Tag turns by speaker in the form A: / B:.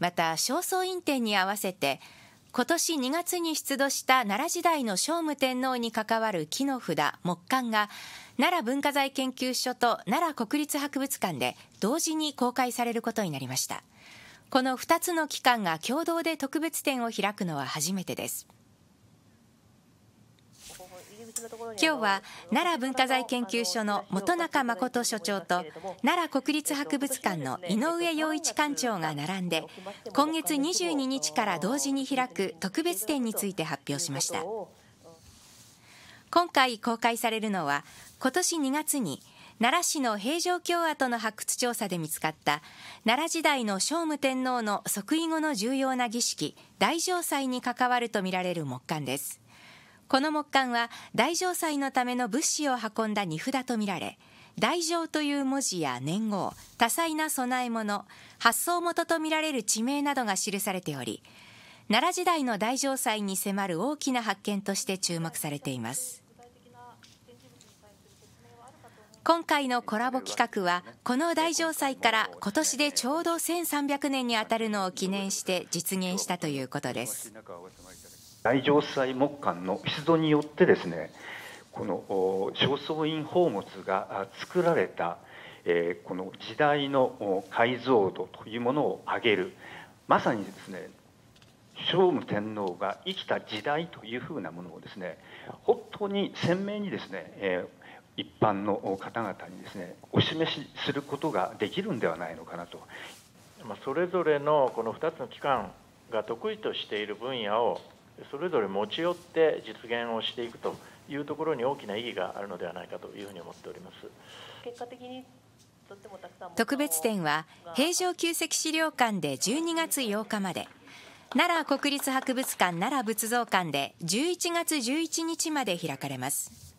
A: また正倉院展に合わせて今年2月に出土した奈良時代の聖武天皇に関わる木の札木簡が奈良文化財研究所と奈良国立博物館で同時に公開されることになりましたこの2つの機関が共同で特別展を開くのは初めてです今日は奈良文化財研究所の本中誠所長と奈良国立博物館の井上陽一館長が並んで今月22日から同時に開く特別展について発表しました今回公開されるのは今年2月に奈良市の平城京跡の発掘調査で見つかった奈良時代の聖武天皇の即位後の重要な儀式大城祭に関わるとみられる木簡ですこの木簡は大城祭のための物資を運んだ荷札とみられ大乗という文字や年号多彩な供え物発想元とみられる地名などが記されており奈良時代の大城祭に迫る大きな発見として注目されています今回のコラボ企画はこの大城祭から今年でちょうど1300年にあたるのを記念して実現したということです
B: 大城祭木簡の出土によってですねこの正倉院宝物が作られた、この時代の解像度というものを挙げるまさにですね聖武天皇が生きた時代というふうなものをですね本当に鮮明にですね、一般の
C: 方々にですねお示しすることができるんではないのかなと。それぞれのこの2つの機関が得意としている分野をそれぞれ持ち寄って実現をしていくというところに大きな意義があるのではないかというふうに思っております。
B: 結果的に特別展は平
A: 城宮跡資料館で12月8日まで奈良国立博物館奈良仏像館で11月11日まで開かれます。